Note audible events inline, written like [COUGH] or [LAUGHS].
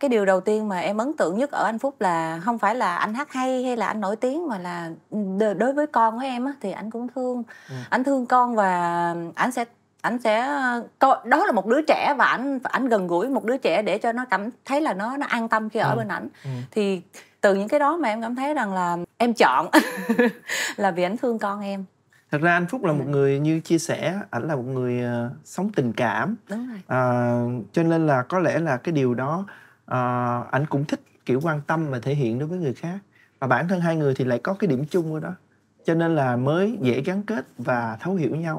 cái điều đầu tiên mà em ấn tượng nhất ở anh phúc là không phải là anh hát hay hay là anh nổi tiếng mà là ừ, đối với con của em á thì anh cũng thương ừ. anh thương con và anh sẽ anh sẽ ờ, đó là một đứa trẻ và anh anh gần gũi một đứa trẻ để cho nó cảm thấy là nó nó an tâm khi ở ừ. bên ảnh ừ. thì từ những cái đó mà em cảm thấy rằng là em chọn [LAUGHS] là vì anh thương con em thật ra anh phúc là một ừ. người như chia sẻ ảnh là một người uh, sống tình cảm Đúng rồi. À, cho nên là có lẽ là cái điều đó à, ảnh cũng thích kiểu quan tâm và thể hiện đối với người khác và bản thân hai người thì lại có cái điểm chung của đó cho nên là mới dễ gắn kết và thấu hiểu nhau